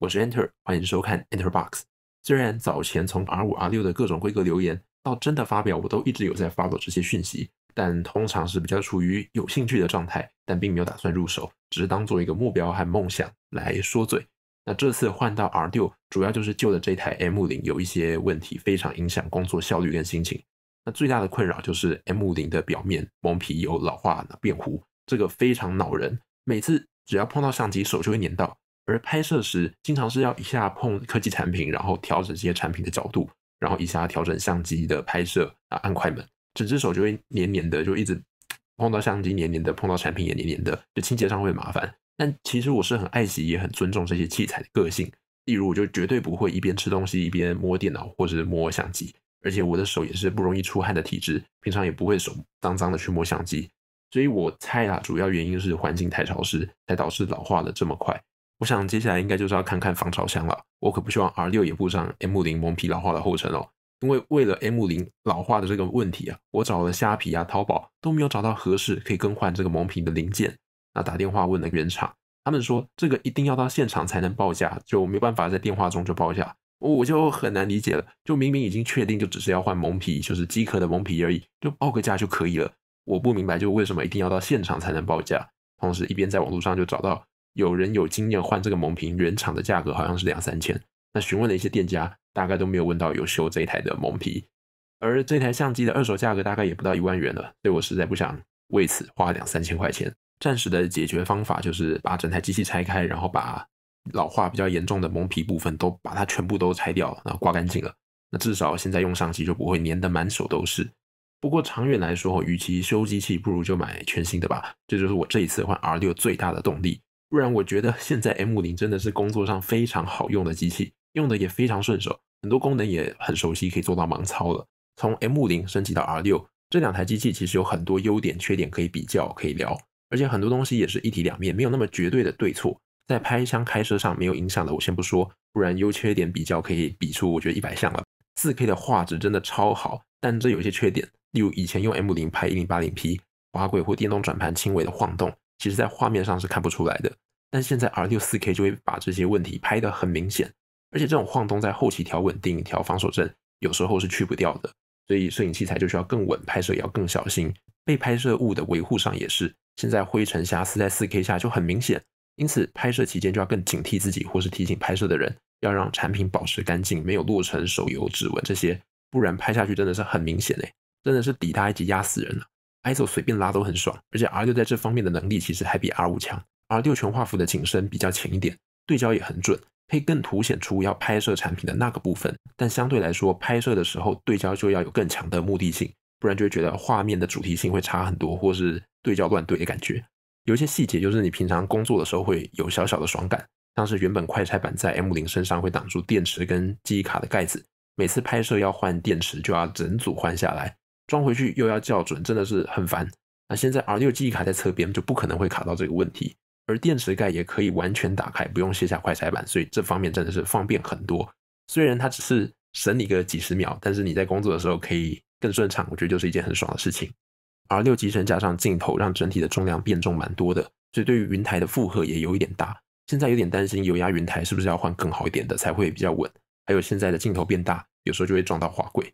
我是 Enter，欢迎收看 Enter Box。虽然早前从 R 五、R 六的各种规格留言到真的发表，我都一直有在发 w 这些讯息，但通常是比较处于有兴趣的状态，但并没有打算入手，只是当做一个目标和梦想来说嘴。那这次换到 R 六，主要就是旧的这台 M 零有一些问题，非常影响工作效率跟心情。那最大的困扰就是 M 零的表面蒙皮有老化变糊，这个非常恼人。每次只要碰到相机手就会粘到。而拍摄时，经常是要一下碰科技产品，然后调整这些产品的角度，然后一下调整相机的拍摄啊，按快门，整只手就会黏黏的，就一直 碰到相机，黏黏的碰到产品也黏黏的，就清洁上会麻烦。但其实我是很爱惜，也很尊重这些器材的个性。例如，我就绝对不会一边吃东西一边摸电脑或者摸相机，而且我的手也是不容易出汗的体质，平常也不会手脏脏的去摸相机。所以我猜啊，主要原因是环境太潮湿，才导致老化的这么快。我想接下来应该就是要看看防潮箱了。我可不希望 R 六也步上 M 零蒙皮老化的后尘哦。因为为了 M 零老化的这个问题啊，我找了虾皮啊、淘宝都没有找到合适可以更换这个蒙皮的零件。那打电话问了原厂，他们说这个一定要到现场才能报价，就没办法在电话中就报价。我就很难理解了，就明明已经确定就只是要换蒙皮，就是机壳的蒙皮而已，就报个价就可以了。我不明白就为什么一定要到现场才能报价。同时一边在网络上就找到。有人有经验换这个蒙皮，原厂的价格好像是两三千。那询问了一些店家，大概都没有问到有修这一台的蒙皮。而这台相机的二手价格大概也不到一万元了，所以我实在不想为此花两三千块钱。暂时的解决方法就是把整台机器拆开，然后把老化比较严重的蒙皮部分都把它全部都拆掉，然后刮干净了。那至少现在用上机就不会粘得满手都是。不过长远来说，与其修机器，不如就买全新的吧。这就是我这一次换 R6 最大的动力。不然我觉得现在 M 五零真的是工作上非常好用的机器，用的也非常顺手，很多功能也很熟悉，可以做到盲操了。从 M 五零升级到 R 六，这两台机器其实有很多优点缺点可以比较，可以聊，而且很多东西也是一体两面，没有那么绝对的对错。在拍箱开车上没有影响的，我先不说，不然优缺点比较可以比出，我觉得一百项了。四 K 的画质真的超好，但这有些缺点，例如以前用 M 五零拍一零八零 P，滑轨或电动转盘轻微的晃动，其实在画面上是看不出来的。但现在 R6 4K 就会把这些问题拍得很明显，而且这种晃动在后期调稳定、调防守阵，有时候是去不掉的。所以摄影器材就需要更稳，拍摄也要更小心。被拍摄物的维护上也是，现在灰尘瑕疵在 4K 下就很明显。因此拍摄期间就要更警惕自己，或是提醒拍摄的人，要让产品保持干净，没有落尘、手油、指纹这些，不然拍下去真的是很明显嘞，真的是抵他一级压死人了。ISO 随便拉都很爽，而且 R6 在这方面的能力其实还比 R5 强。而六全画幅的景深比较浅一点，对焦也很准，可以更凸显出要拍摄产品的那个部分。但相对来说，拍摄的时候对焦就要有更强的目的性，不然就会觉得画面的主题性会差很多，或是对焦乱对的感觉。有一些细节就是你平常工作的时候会有小小的爽感，像是原本快拆板在 M 零身上会挡住电池跟记忆卡的盖子，每次拍摄要换电池就要整组换下来，装回去又要校准，真的是很烦。那现在 R 六记忆卡在侧边就不可能会卡到这个问题。而电池盖也可以完全打开，不用卸下快拆板，所以这方面真的是方便很多。虽然它只是省你个几十秒，但是你在工作的时候可以更顺畅，我觉得就是一件很爽的事情。而六集成加上镜头，让整体的重量变重蛮多的，所以对于云台的负荷也有一点大。现在有点担心油压云台是不是要换更好一点的才会比较稳。还有现在的镜头变大，有时候就会撞到滑轨。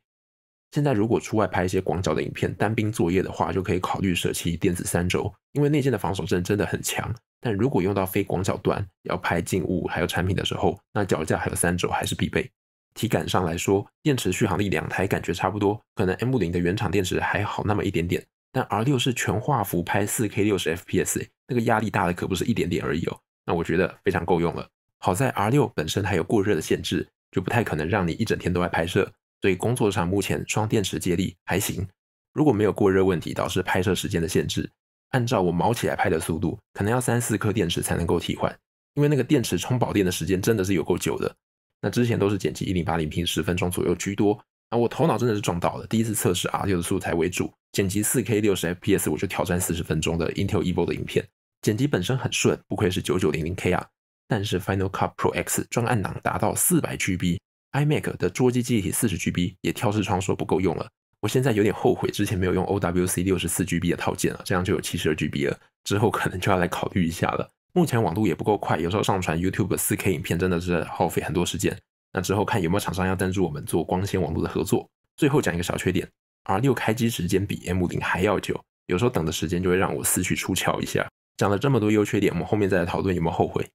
现在如果出外拍一些广角的影片，单兵作业的话，就可以考虑舍弃电子三轴，因为内建的防守阵真的很强。但如果用到非广角端，要拍静物还有产品的时候，那脚架还有三轴还是必备。体感上来说，电池续航力两台感觉差不多，可能 M 零的原厂电池还好那么一点点，但 R 六是全画幅拍 4K 60fps，那个压力大的可不是一点点而已哦。那我觉得非常够用了。好在 R 六本身还有过热的限制，就不太可能让你一整天都在拍摄，所以工作上目前双电池接力还行。如果没有过热问题导致拍摄时间的限制。按照我毛起来拍的速度，可能要三四颗电池才能够替换，因为那个电池充饱电的时间真的是有够久的。那之前都是剪辑一零八零 P 十分钟左右居多，那我头脑真的是撞到了。第一次测试，R U 的素材为主，剪辑四 K 六十 FPS，我就挑战四十分钟的 Intel Evo 的影片，剪辑本身很顺，不愧是九九零零 K 啊。但是 Final Cut Pro X 专暗档达到四百 GB，iMac 的桌机记忆体四十 GB 也跳视窗说不够用了。我现在有点后悔之前没有用 O W C 六十四 G B 的套件了，这样就有七十二 G B 了。之后可能就要来考虑一下了。目前网度也不够快，有时候上传 YouTube 四 K 影片真的是耗费很多时间。那之后看有没有厂商要赞助我们做光纤网络的合作。最后讲一个小缺点，R 六开机时间比 M 零还要久，有时候等的时间就会让我思绪出窍一下。讲了这么多优缺点，我们后面再来讨论有没有后悔。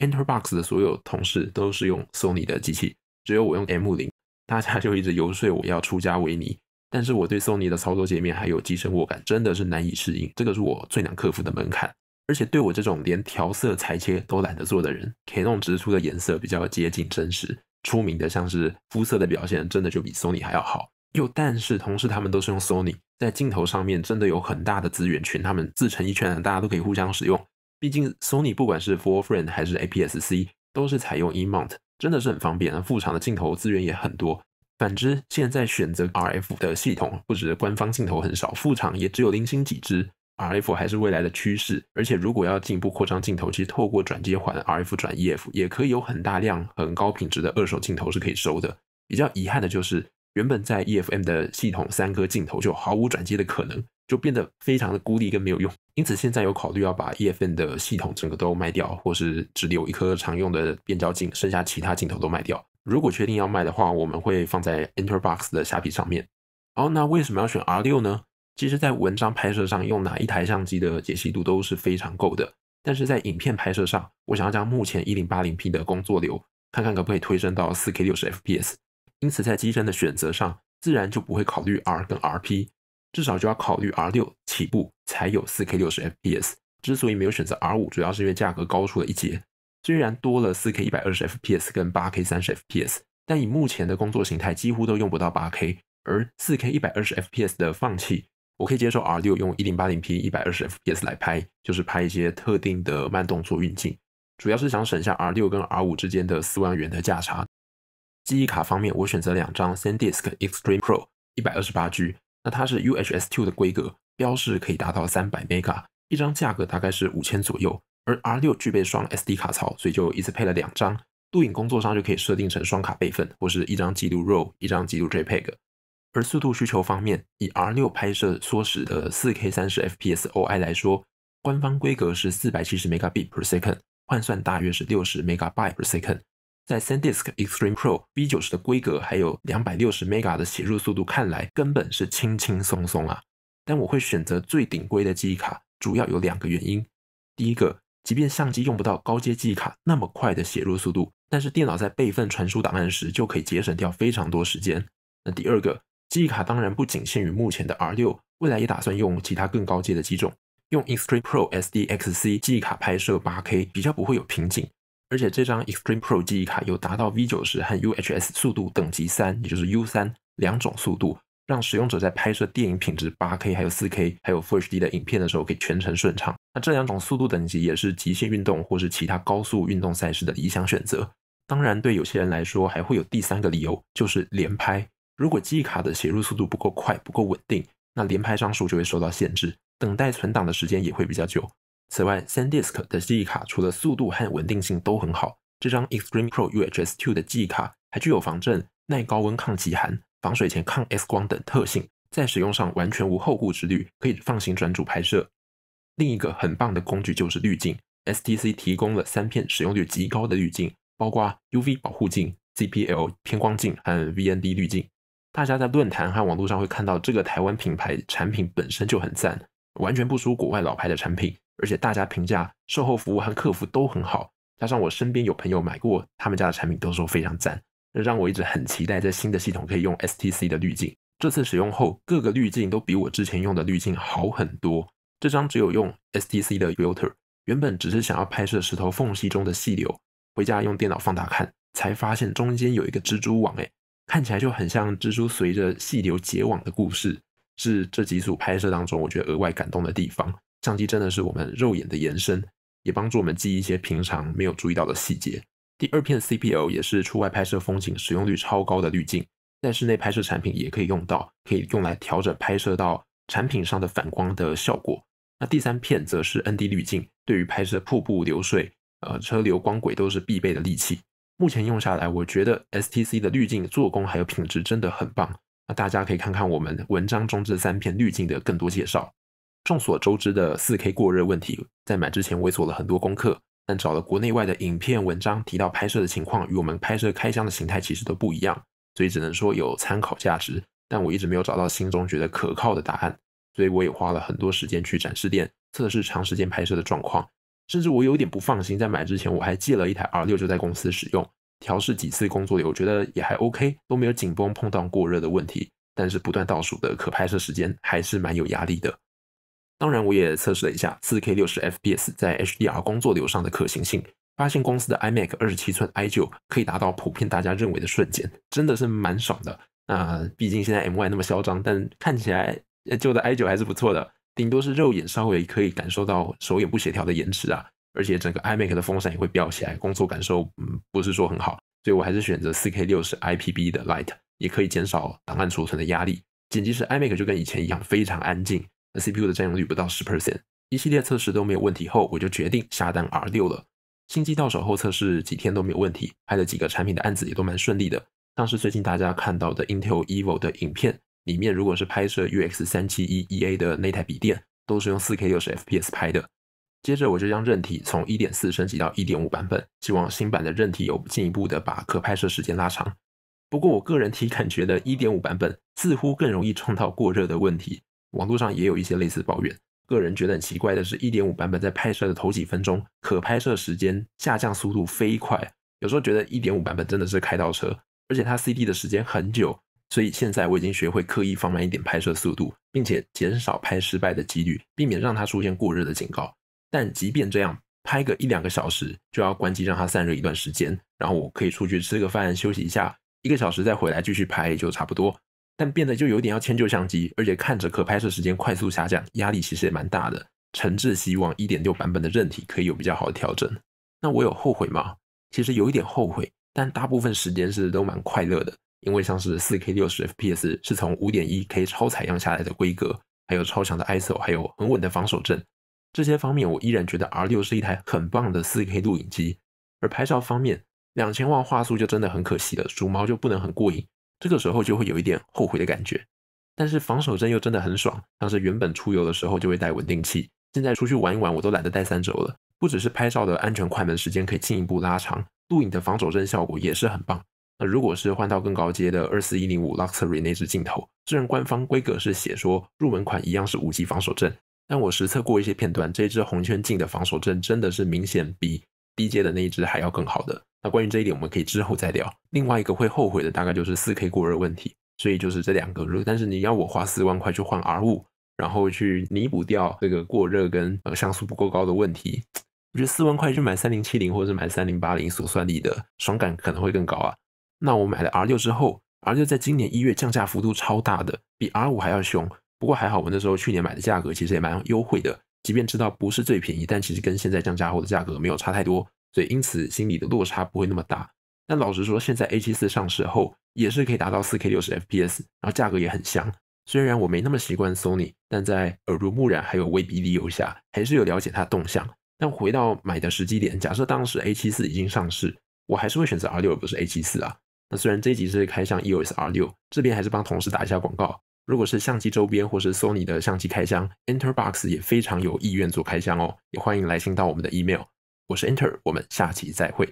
Enterbox 的所有同事都是用 Sony 的机器，只有我用 M 零，大家就一直游说我要出家为尼。但是我对 Sony 的操作界面还有机身握感真的是难以适应，这个是我最难克服的门槛。而且对我这种连调色裁切都懒得做的人，Canon 直出的颜色比较接近真实，出名的像是肤色的表现真的就比 Sony 还要好。又但是同时他们都是用 Sony，在镜头上面真的有很大的资源群，他们自成一圈，大家都可以互相使用。毕竟 Sony 不管是 f o r f r e n d 还是 APS-C 都是采用 E-mount，真的是很方便。副厂的镜头资源也很多。反之，现在选择 RF 的系统，不止官方镜头很少，副厂也只有零星几支。RF 还是未来的趋势，而且如果要进一步扩张镜头，其实透过转接环，RF 转 EF 也可以有很大量、很高品质的二手镜头是可以收的。比较遗憾的就是，原本在 EFM 的系统三颗镜头就毫无转接的可能，就变得非常的孤立跟没有用。因此，现在有考虑要把 EFM 的系统整个都卖掉，或是只留一颗常用的变焦镜，剩下其他镜头都卖掉。如果确定要卖的话，我们会放在 Interbox 的虾皮上面。后那为什么要选 R6 呢？其实，在文章拍摄上，用哪一台相机的解析度都是非常够的。但是在影片拍摄上，我想要将目前 1080P 的工作流，看看可不可以推升到 4K60fps。因此，在机身的选择上，自然就不会考虑 R 跟 RP，至少就要考虑 R6 起步才有 4K60fps。之所以没有选择 R5，主要是因为价格高出了一截。虽然多了四 K 一百二十 FPS 跟八 K 三十 FPS，但以目前的工作形态，几乎都用不到八 K。而四 K 一百二十 FPS 的放弃，我可以接受 R6 用一零八零 P 一百二十 FPS 来拍，就是拍一些特定的慢动作运镜，主要是想省下 R6 跟 R5 之间的四万元的价差。记忆卡方面，我选择两张 SanDisk Extreme Pro 一百二十八 G，那它是 UHS-II 的规格，标示可以达到三百 mega，一张价格大概是五千左右。而 R6 具备双 SD 卡槽，所以就一次配了两张。录影工作上就可以设定成双卡备份，或是一张记录 RAW，一张记录 JPEG。而速度需求方面，以 R6 拍摄缩时的 4K30fpsOI 来说，官方规格是 470MB per second，换算大约是 60MB per second。在 SanDisk Extreme Pro B90 的规格还有 260MB 的写入速度看来，根本是轻轻松松啊。但我会选择最顶规的记忆卡，主要有两个原因，第一个。即便相机用不到高阶记忆卡那么快的写入速度，但是电脑在备份传输档案时就可以节省掉非常多时间。那第二个，记忆卡当然不仅限于目前的 R 六，未来也打算用其他更高阶的几种，用 Extreme Pro SDXC 记忆卡拍摄八 K 比较不会有瓶颈，而且这张 Extreme Pro 记忆卡有达到 V 九十和 UHS 速度等级三，也就是 U 三两种速度，让使用者在拍摄电影品质八 K 还有四 K 还有 HD 的影片的时候可以全程顺畅。那这两种速度等级也是极限运动或是其他高速运动赛事的理想选择。当然，对有些人来说，还会有第三个理由，就是连拍。如果记忆卡的写入速度不够快、不够稳定，那连拍张数就会受到限制，等待存档的时间也会比较久。此外，SanDisk 的记忆卡除了速度和稳定性都很好，这张 Extreme Pro UHS-II 的记忆卡还具有防震、耐高温、抗极寒、防水、前抗 X 光等特性，在使用上完全无后顾之虑，可以放心转主拍摄。另一个很棒的工具就是滤镜，STC 提供了三片使用率极高的滤镜，包括 UV 保护镜、CPL 偏光镜和 VND 滤镜。大家在论坛和网络上会看到，这个台湾品牌产品本身就很赞，完全不输国外老牌的产品，而且大家评价售后服务和客服都很好。加上我身边有朋友买过他们家的产品，都说非常赞，让我一直很期待在新的系统可以用 STC 的滤镜。这次使用后，各个滤镜都比我之前用的滤镜好很多。这张只有用 s t c 的 filter，原本只是想要拍摄石头缝隙中的细流，回家用电脑放大看，才发现中间有一个蜘蛛网，哎，看起来就很像蜘蛛随着细流结网的故事，是这几组拍摄当中我觉得额外感动的地方。相机真的是我们肉眼的延伸，也帮助我们记一些平常没有注意到的细节。第二片 CPL 也是出外拍摄风景使用率超高的滤镜，在室内拍摄产品也可以用到，可以用来调整拍摄到产品上的反光的效果。那第三片则是 ND 滤镜，对于拍摄瀑布、流水、呃车流光轨都是必备的利器。目前用下来，我觉得 STC 的滤镜做工还有品质真的很棒。那大家可以看看我们文章中这三片滤镜的更多介绍。众所周知的四 K 过热问题，在买之前我也做了很多功课，但找了国内外的影片文章提到拍摄的情况，与我们拍摄开箱的形态其实都不一样，所以只能说有参考价值。但我一直没有找到心中觉得可靠的答案。所以我也花了很多时间去展示店测试长时间拍摄的状况，甚至我有点不放心。在买之前，我还借了一台 R 六就在公司使用调试几次工作流，我觉得也还 OK，都没有紧绷碰到过热的问题。但是不断倒数的可拍摄时间还是蛮有压力的。当然，我也测试了一下四 K 六十 FPS 在 HDR 工作流上的可行性，发现公司的 iMac 二十七寸 i 九可以达到普遍大家认为的瞬间，真的是蛮爽的。那毕竟现在 MY 那么嚣张，但看起来。旧的 i9 还是不错的，顶多是肉眼稍微可以感受到手眼不协调的延迟啊，而且整个 iMac 的风扇也会飙起来，工作感受嗯不是说很好，所以我还是选择 4K60 IPB 的 Light，也可以减少档案储存的压力。剪辑时 iMac 就跟以前一样非常安静，CPU 的占用率不到十 percent，一系列测试都没有问题后，我就决定下单 R6 了。新机到手后测试几天都没有问题，拍了几个产品的案子也都蛮顺利的，像是最近大家看到的 Intel Evo 的影片。里面如果是拍摄 U X 三七一 e A 的那台笔电，都是用四 K 六十 FPS 拍的。接着我就将韧体从一点四升级到一点五版本，希望新版的韧体有进一步的把可拍摄时间拉长。不过我个人体感觉得一点五版本似乎更容易撞到过热的问题，网络上也有一些类似抱怨。个人觉得很奇怪的是，一点五版本在拍摄的头几分钟，可拍摄时间下降速度飞快，有时候觉得一点五版本真的是开倒车，而且它 CD 的时间很久。所以现在我已经学会刻意放慢一点拍摄速度，并且减少拍失败的几率，避免让它出现过热的警告。但即便这样，拍个一两个小时就要关机让它散热一段时间，然后我可以出去吃个饭休息一下，一个小时再回来继续拍也就差不多。但变得就有点要迁就相机，而且看着可拍摄时间快速下降，压力其实也蛮大的。诚挚希望一点六版本的韧体可以有比较好的调整。那我有后悔吗？其实有一点后悔，但大部分时间是都蛮快乐的。因为像是四 K 六十 FPS 是从五点一 K 超采样下来的规格，还有超强的 ISO，还有很稳的防守阵，这些方面我依然觉得 R6 是一台很棒的四 K 录影机。而拍照方面，两千万画素就真的很可惜了，数毛就不能很过瘾，这个时候就会有一点后悔的感觉。但是防守震又真的很爽，像是原本出游的时候就会带稳定器，现在出去玩一玩我都懒得带三轴了。不只是拍照的安全快门时间可以进一步拉长，录影的防守震效果也是很棒。那如果是换到更高阶的二四一零五 Luxury 那支镜头，虽然官方规格是写说入门款一样是五级防守阵，但我实测过一些片段，这支红圈镜的防守阵真的是明显比低阶的那一只还要更好的。那关于这一点，我们可以之后再聊。另外一个会后悔的大概就是四 K 过热问题，所以就是这两个。但是你要我花四万块去换 R 五，然后去弥补掉这个过热跟呃像素不够高的问题，我觉得四万块去买三零七零或者是买三零八零所算力的爽感可能会更高啊。那我买了 R 六之后，R 六在今年一月降价幅度超大的，比 R 五还要凶。不过还好，我那时候去年买的价格其实也蛮优惠的，即便知道不是最便宜，但其实跟现在降价后的价格没有差太多，所以因此心里的落差不会那么大。但老实说，现在 A 七四上市后也是可以达到四 K 六十 FPS，然后价格也很香。虽然我没那么习惯 Sony，但在耳濡目染还有威逼理由下，还是有了解它动向。但回到买的时机点，假设当时 A 七四已经上市，我还是会选择 R 六而不是 A 七四啊。那虽然这集是开箱 EOS R 六，这边还是帮同事打一下广告。如果是相机周边或是 Sony 的相机开箱，Enterbox 也非常有意愿做开箱哦，也欢迎来信到我们的 email。我是 Enter，我们下期再会。